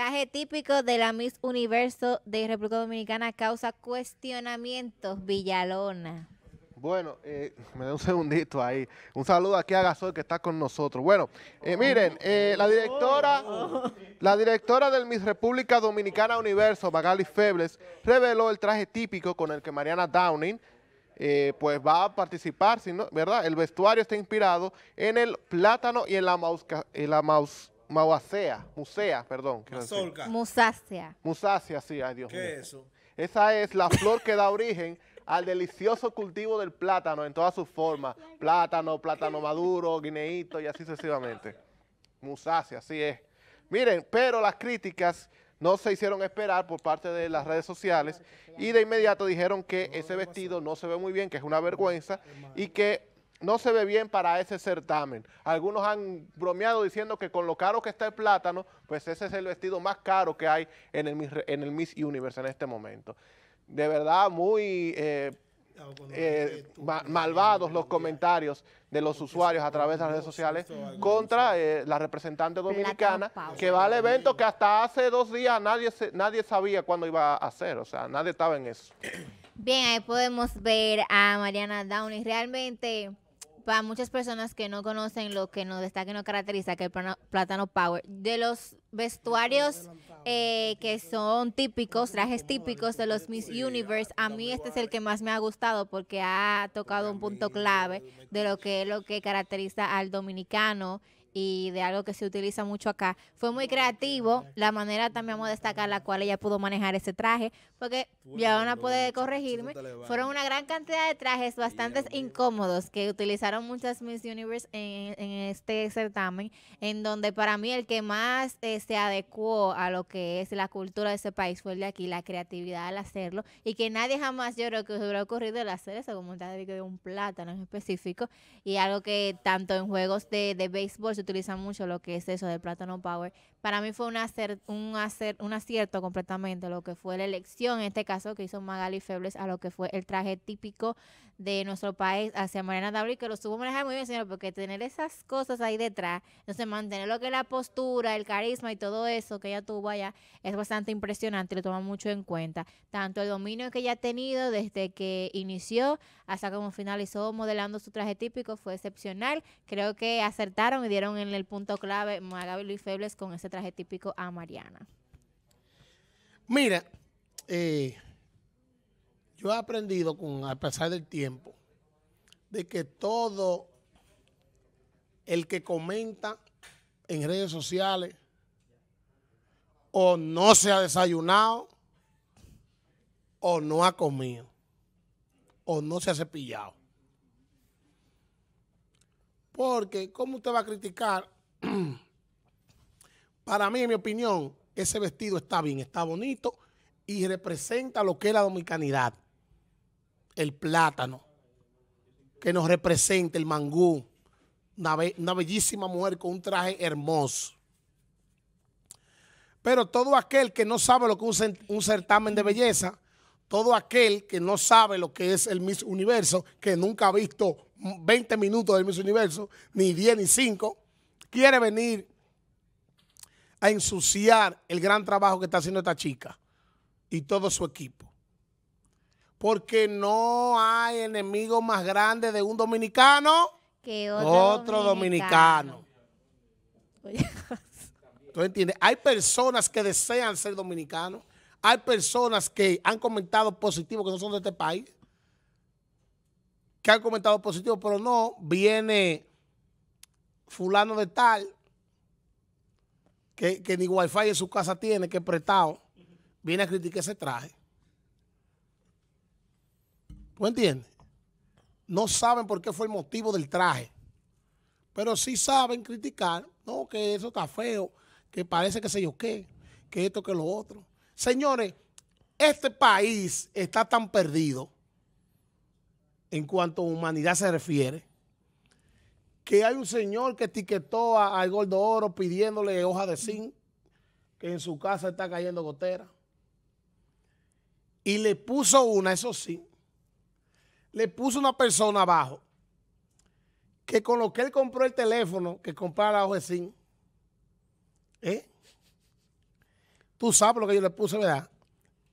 Traje típico de la Miss Universo de República Dominicana causa cuestionamientos, Villalona. Bueno, eh, me da un segundito ahí. Un saludo aquí a Gasol que está con nosotros. Bueno, eh, miren, eh, la directora la directora del Miss República Dominicana Universo, Magali Febles, reveló el traje típico con el que Mariana Downing pues va a participar, ¿verdad? El vestuario está inspirado en el plátano y en la, mausca, en la Mauacea, Musea, perdón. Mazorca. Musacea. sí, ay Dios ¿Qué es eso? Esa es la flor que da origen al delicioso cultivo del plátano en todas sus formas. Plátano, plátano maduro, guineíto y así sucesivamente. Musacea, así es. Miren, pero las críticas no se hicieron esperar por parte de las redes sociales y de inmediato dijeron que ese vestido no se ve muy bien, que es una vergüenza y que no se ve bien para ese certamen. Algunos han bromeado diciendo que con lo caro que está el plátano, pues ese es el vestido más caro que hay en el Miss, en el Miss Universe en este momento. De verdad, muy eh, ah, eh, malvados los comentarios de los usuarios a través de las redes sociales contra eh, la representante dominicana que va al evento que hasta hace dos días nadie, nadie sabía cuándo iba a hacer, o sea, nadie estaba en eso. Bien, ahí podemos ver a Mariana Downey realmente para muchas personas que no conocen lo que nos destaca y nos caracteriza, que es el plátano power, de los vestuarios eh, que son típicos, trajes típicos de los Miss Universe, a mí este es el que más me ha gustado porque ha tocado un punto clave de lo que es lo que caracteriza al dominicano y de algo que se utiliza mucho acá. Fue muy creativo la manera también vamos a destacar la cual ella pudo manejar ese traje, porque ya a puede corregirme. Fueron una gran cantidad de trajes bastante incómodos que utilizaron muchas Miss Universe en, este certamen, en donde para mí el que más eh, se adecuó a lo que es la cultura de ese país fue el de aquí, la creatividad al hacerlo, y que nadie jamás yo creo que se hubiera ocurrido el hacer eso, como un de un plátano en específico, y algo que tanto en juegos de, béisbol utilizan mucho lo que es eso del Plátano Power. Para mí fue un, acer, un, hacer un acierto completamente lo que fue la elección, en este caso, que hizo Magali Febles a lo que fue el traje típico de nuestro país hacia Mariana Dabri, que lo estuvo manejar muy bien, señor, porque tener esas cosas ahí detrás, entonces mantener lo que es la postura, el carisma y todo eso que ella tuvo allá, es bastante impresionante, lo toma mucho en cuenta. Tanto el dominio que ella ha tenido desde que inició hasta como finalizó modelando su traje típico fue excepcional. Creo que acertaron y dieron en el punto clave Magaby Luis Febles con ese traje típico a Mariana. Mira, eh, yo he aprendido con pesar del tiempo de que todo el que comenta en redes sociales o no se ha desayunado o no ha comido o no se ha cepillado. Porque, ¿cómo usted va a criticar? Para mí, en mi opinión, ese vestido está bien, está bonito y representa lo que es la dominicanidad. El plátano, que nos representa el mangú, una, bellísima mujer con un traje hermoso. Pero todo aquel que no sabe lo que es un, un certamen de belleza, todo aquel que no sabe lo que es el Miss Universo, que nunca ha visto 20 minutos del mismo Universo, ni 10 ni 5, quiere venir a ensuciar el gran trabajo que está haciendo esta chica y todo su equipo. Porque no hay enemigo más grande de un dominicano que otro, dominicano. ¿Tú entiendes? Hay personas que desean ser dominicanos. Hay personas que han comentado positivo que no son de este país que han comentado positivo, pero no, viene fulano de tal, que, ni wifi en su casa tiene, que es prestado, viene a criticar ese traje. ¿Tú entiendes? No saben por qué fue el motivo del traje, pero sí saben criticar, no, que eso está feo, que parece que se yo qué, que esto, que lo otro. Señores, este país está tan perdido en cuanto a humanidad se refiere, que hay un señor que etiquetó al Gordo Oro pidiéndole hoja de zinc, que en su casa está cayendo gotera. Y le puso una, eso sí, le puso una persona abajo, que con lo que él compró el teléfono, que comprara la hoja de zinc, ¿eh? Tú sabes lo que yo le puse, ¿verdad?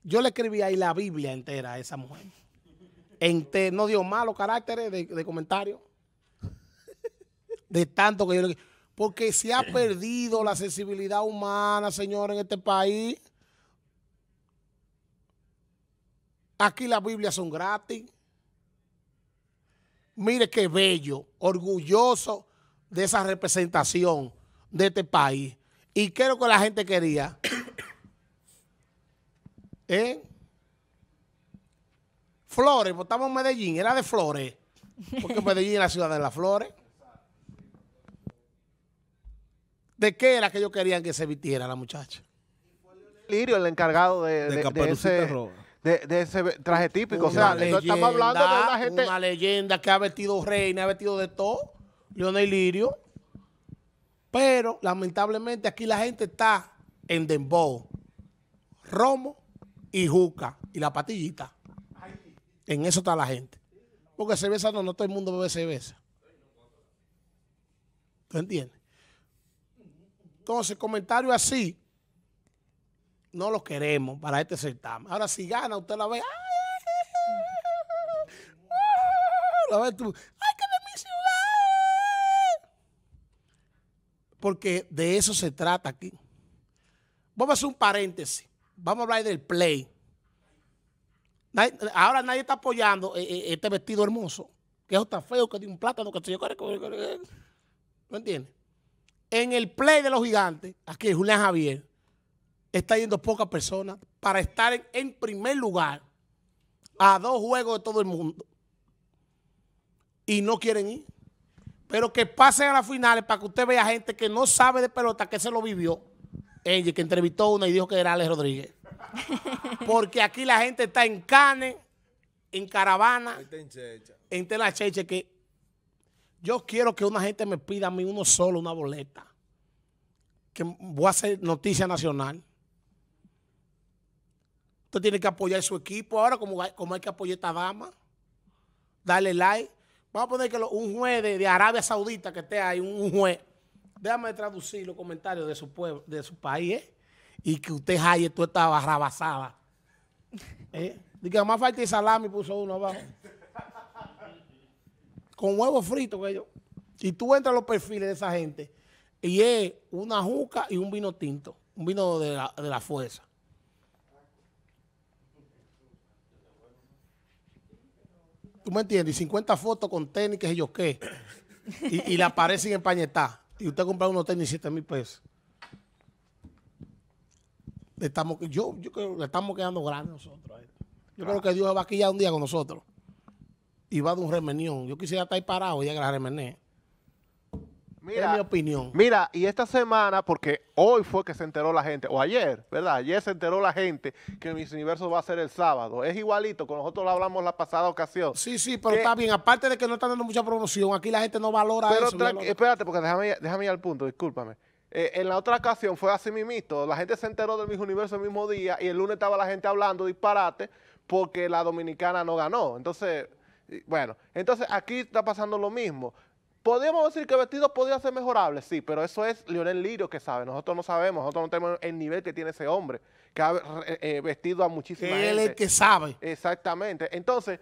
Yo le escribí ahí la Biblia entera a esa mujer no dio malos caracteres de, comentarios, comentario. de tanto que yo Porque se ha perdido la sensibilidad humana, señor, en este país. Aquí las Biblias son gratis. Mire qué bello, orgulloso de esa representación de este país. ¿Y qué que la gente quería? ¿Eh? Flores, votamos pues en Medellín, era de Flores. Porque Medellín es la ciudad de las flores. ¿De qué era que ellos querían que se vistiera la muchacha? Lirio, el encargado de, ese, traje típico. o sea, estamos hablando de una gente. Una leyenda que ha vestido reina, ha vestido de todo. Leonel Lirio. Pero lamentablemente aquí la gente está en Dembow, Romo y Juca y la patillita. En eso está la gente. Porque cerveza no, no todo el mundo bebe cerveza. ¿Tú entiendes? Entonces, comentario así, no los queremos para este certamen. Ahora, si gana, usted la ve. La ve tú. Porque de eso se trata aquí. Vamos a hacer un paréntesis. Vamos a hablar del play ahora nadie está apoyando eh, eh, este vestido hermoso, que es está feo, que tiene un plátano, que yo ¿No entiendes? En el play de los gigantes, aquí Julián Javier, está yendo pocas personas para estar en, primer lugar a dos juegos de todo el mundo. Y no quieren ir. Pero que pasen a las finales para que usted vea gente que no sabe de pelota, que se lo vivió. Ella que entrevistó una y dijo que era Alex Rodríguez. Porque aquí la gente está en canes en caravana, en, tela cheche, que yo quiero que una gente me pida a mí uno solo una boleta. Que voy a hacer noticia nacional. Usted tiene que apoyar su equipo ahora, como hay, hay que apoyar a esta dama. Dale like. Vamos a poner que un juez de, Arabia Saudita que esté ahí, un, juez. Déjame traducir los comentarios de su de su país, ¿eh? y que usted jaye, tú esta barrabasada. ¿Eh? más falta el salami puso uno abajo. Con huevos fritos que yo. Y tú entras a los perfiles de esa gente y es una juca y un vino tinto, un vino de la, fuerza. ¿Tú me entiendes? Y 50 fotos con tenis que yo, qué. Y, y le aparecen en pañetá. Y usted compra unos tenis 7 mil pesos estamos, yo, yo creo estamos quedando grandes nosotros. Yo creo que Dios va aquí ya un día con nosotros. Y va de un remenión. Yo quisiera estar ahí parado y llegar a remené. Mira, es mi opinión. Mira, y esta semana, porque hoy fue que se enteró la gente, o ayer, ¿verdad? Ayer se enteró la gente que Miss Universo va a ser el sábado. Es igualito, con nosotros lo hablamos la pasada ocasión. Sí, sí, pero está bien. Aparte de que no están dando mucha promoción, aquí la gente no valora eso. Pero espérate, porque déjame, déjame ir al punto, discúlpame. Eh, en la otra ocasión fue así mismito. La gente se enteró del mismo universo el mismo día y el lunes estaba la gente hablando disparate porque la dominicana no ganó. Entonces, bueno, entonces aquí está pasando lo mismo. Podemos decir que vestido podría ser mejorable? sí, pero eso es Lionel Lirio que sabe. Nosotros no sabemos, nosotros no tenemos el nivel que tiene ese hombre, que ha eh, eh, vestido a muchísima Él Él es el que sabe. Exactamente. Entonces,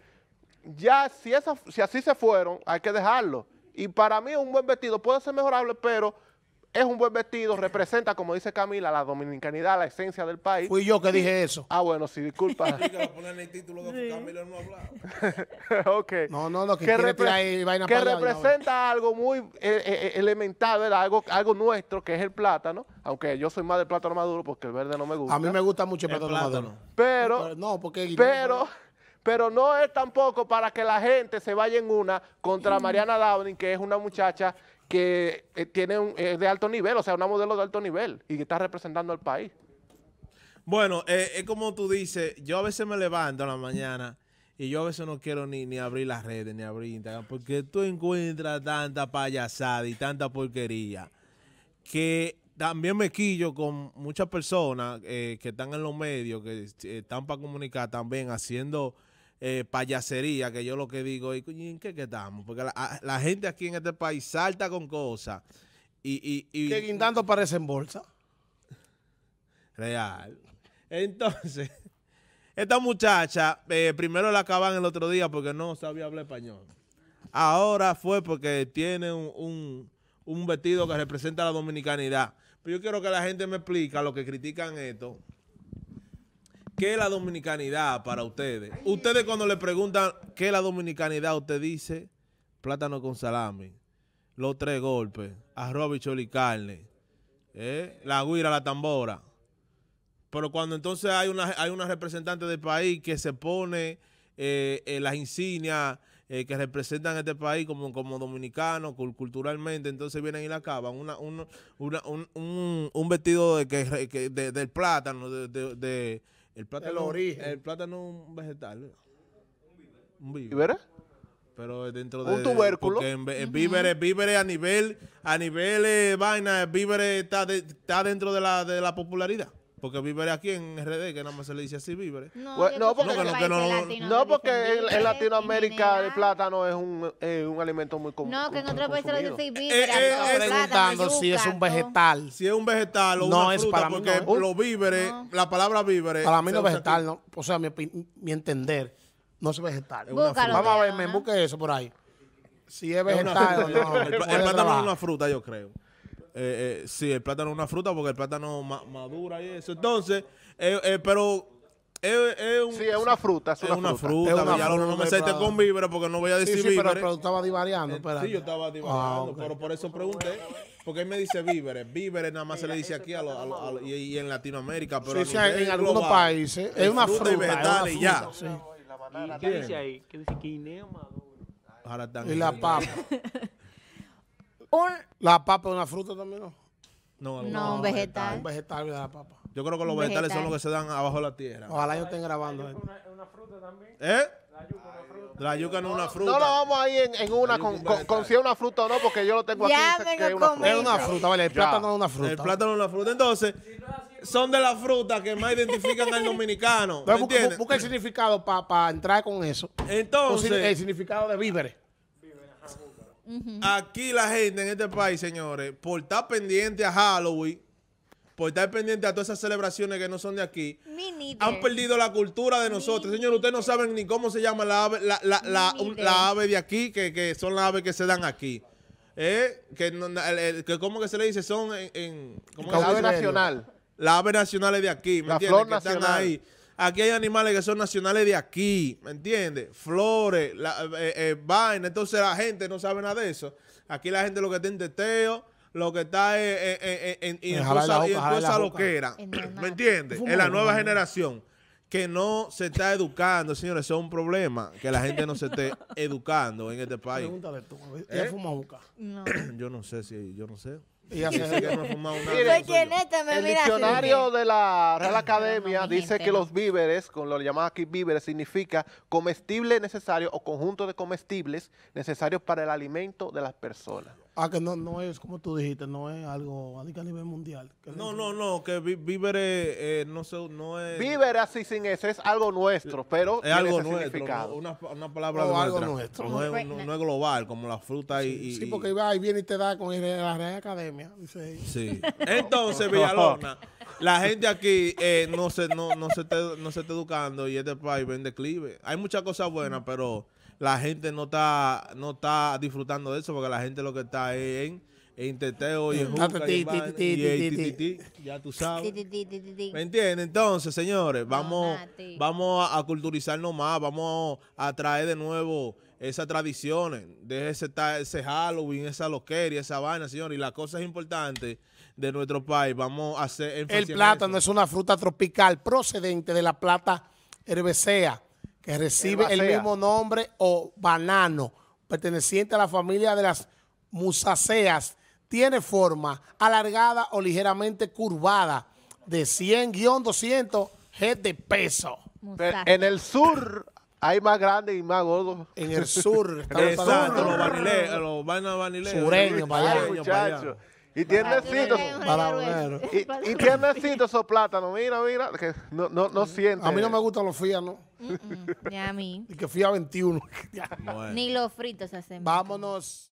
ya si, si así se fueron, hay que dejarlo. Y para mí un buen vestido puede ser mejorable, pero es un buen vestido, representa, como dice Camila, la dominicanidad, la esencia del país. Fui yo que dije eso. Ah, bueno, sí, disculpa. okay. No, no, lo que, vaina que representa algo muy eh, eh, eh, elemental, ¿verdad? Algo, algo nuestro, que es el plátano. Aunque yo soy más del plátano maduro porque el verde no me gusta. A mí me gusta mucho el, plátano, maduro. Pero, no, porque... Pero pero no es tampoco para que la gente se vaya en una contra mm. Mariana Downing, que es una muchacha que eh, tiene es de alto nivel, o sea, una modelo de alto nivel y que está representando al país. Bueno, eh, es como tú dices, yo a veces me levanto en la mañana y yo a veces no quiero ni, ni abrir las redes, ni abrir Instagram, porque tú encuentras tanta payasada y tanta porquería que también me quillo con muchas personas eh, que están en los medios, que están para comunicar también haciendo eh, payasería, que yo lo que digo ¿y en qué estamos? Porque la, gente aquí en este país salta con cosas y... y, y que parecen bolsa. Real. Entonces, esta muchacha, eh, primero la acaban el otro día porque no sabía hablar español. Ahora fue porque tiene un, un, vestido que representa la dominicanidad. Pero yo quiero que la gente me explica lo que critican esto. ¿qué es la dominicanidad para ustedes? Ustedes cuando le preguntan qué es la dominicanidad, usted dice plátano con salami, los tres golpes, arroz, bichol y carne, ¿eh? la guira, la tambora. Pero cuando entonces hay una, hay una representante del país que se pone eh, las insignias eh, que representan este país como, como dominicano culturalmente, entonces vienen y la acaban. un, vestido de, que, del plátano, de, el plátano, el plátano es un vegetal. Un víver. Pero dentro de... Un tubérculo. en, a nivel, a nivel eh, vaina, el víver está, está dentro de la, de la popularidad. Porque vívere aquí en RD, que nada más se le dice así vívere. No, no, porque, no, porque en, Latinoamérica el plátano es un, un alimento muy común. No, que en otros países le dicen eh, víveres. Eh, preguntando si es un vegetal. Si es un vegetal o no, una es fruta, porque lo los víveres, la palabra vívere... Para mí no es vegetal, no. o sea, mi, mi entender, no es vegetal. Es Vamos a ver, me busque eso por ahí. Si es vegetal, no. El plátano es una fruta, yo creo. Eh, eh, sí, el plátano es una fruta porque el plátano madura y eso. Entonces, eh, eh, pero es, es una fruta. Es una, fruta. ya no me sé este con víveres porque no voy a decir sí, Pero, estaba divariando. Sí, yo estaba divariando, ah, pero por eso pregunté. Porque él me dice víveres. Víveres nada más se le dice aquí a y, en Latinoamérica. Pero en algunos países. Es una fruta. fruta y ya. ¿Qué dice ahí? ¿Qué dice? Y la papa. La papa es una fruta también, ¿no? No, no, un vegetal. Un vegetal la papa. Yo creo que los vegetales son los que se dan abajo de la tierra. Ojalá yo estén grabando. La una, fruta también. ¿Eh? La yuca, no es una fruta. No lo vamos ahí en, en una, con, con, si es una fruta o no, porque yo lo tengo ya aquí. que es, una fruta. es una fruta, vale. El plátano es una fruta. El plátano es una fruta. Entonces, son de las frutas que más identifican al dominicano. ¿me busca, el significado para entrar con eso. Entonces. el significado de víveres. Aquí la gente en este país, señores, por estar pendiente a Halloween, por estar pendiente a todas esas celebraciones que no son de aquí, han perdido la cultura de nosotros. Señores, ustedes no saben ni cómo se llama la ave, la, la, de aquí, que, son las aves que se dan aquí. Eh, que, no, que, ¿Cómo que se le dice? Son en... en ¿cómo la ave nacional. Las aves nacionales de aquí, ¿me están ahí. Aquí hay animales que son nacionales de aquí, ¿me entiendes? Flores, la, eh, eh, vaina. Entonces la gente no sabe nada de eso. Aquí la gente lo que está en teteo, lo que está eh, en, en, en, en esa loquera. ¿Me entiendes? En la nueva generación que no se está educando, señores. es un problema, que la gente no se esté educando en este país. yo no sé si, yo no sé. Y El este? diccionario de la Real Academia dice que los víveres, con lo llamado aquí víveres, significa comestibles necesarios o conjunto de comestibles necesarios para el alimento de las personas. Ah, que no, no es como tú dijiste, no es algo a nivel mundial. No, no, no, que Viver eh, no, sé, no es... Viver así sin eso es algo nuestro, pero es algo nuestro, una, palabra algo nuestro. Pues, no, es, global, como la fruta y... sí, porque va y viene y te da con la Academia. sí. Entonces, Villalona, la gente aquí eh, no, se, no, no, se no se está educando y este país ven Clive. Hay muchas cosas buenas, pero la gente no está, no está disfrutando de eso porque la gente lo que está es en en teteo y en ah, juca y ya tú sabes. ¿Me entiendes? Entonces, señores, vamos, vamos a, culturizarnos más, vamos a traer de nuevo esas tradiciones, de ese, ese Halloween, esa loquería, esa vaina, señores, y las cosas importantes de nuestro país, vamos a hacer El plátano es una fruta tropical procedente de la plata herbacea que recibe el, mismo nombre o banano, perteneciente a la familia de las musaceas, tiene forma alargada o ligeramente curvada de 100-200 G de peso. En el sur hay más grandes y más gordos. En el sur. están los Los Sureños, para y tiendecito. Para Y, y esos plátanos. Mira, mira. Que no no, no siente. A mí no me gustan los fríos, ¿no? ni a mí. Y que fui 21. Ni los fritos hacen. Vámonos.